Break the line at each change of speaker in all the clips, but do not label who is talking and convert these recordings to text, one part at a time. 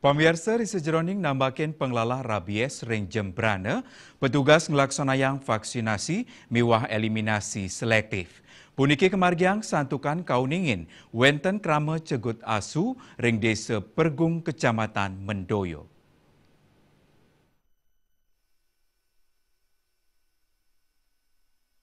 Pemirsa di Jeroning nambahkan pengelola rabies ring jembrana, petugas yang vaksinasi miwah eliminasi selektif. Puniki kemargiang santukan kauningin, wenten krama cegut asu ring desa Pergung Kecamatan Mendoyo.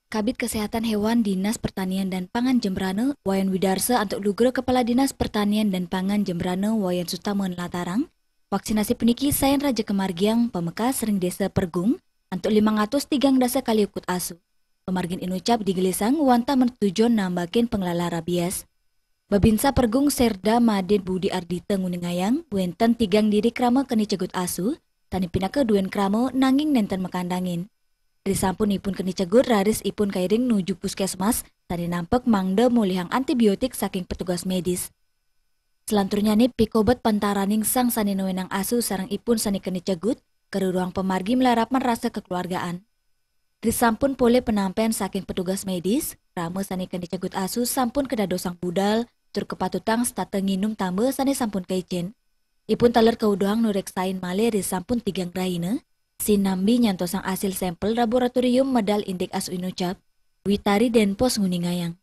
Kabit Kesehatan Hewan Dinas Pertanian dan Pangan Jembrana, Wayan Widarsa untuk luger Kepala Dinas Pertanian dan Pangan Jembrana, Wayan Sutamun Latarang, Vaksinasi peniki sayan Raja Kemargiang pemekas sering desa Pergung, antuk 500 tigang dasa kali ukut asu. Pemargin inucap digelisang wanta mentujuan nambakin pengelala rabies. Babinsa Pergung Serda Madin Budi Ardita Nguningayang, wenten tigang diri krama keni cegut asu, tani pinaka duen krama nanging nenten mekandangin. Disampun ipun keni cegut raris ipun kairing nuju puskesmas, tani nampak mangda mulihang antibiotik saking petugas medis. Selanturnya nip pikobet pentaraning sang saninoenang asu sarang ipun sanikeni cegut, ruang pemargi melarapan rasa kekeluargaan. Disampun pole penampen saking petugas medis, rame sanikeni cegut asu sampun kedado dosang budal, tur kepatutang stata nginum tambe sani sampun keicin. Ipun taler keudoang nureksain male disampun tigang raine, sinambi nyantosang asil sampel laboratorium medal indik asu inucap, witari dan pos nguningayang.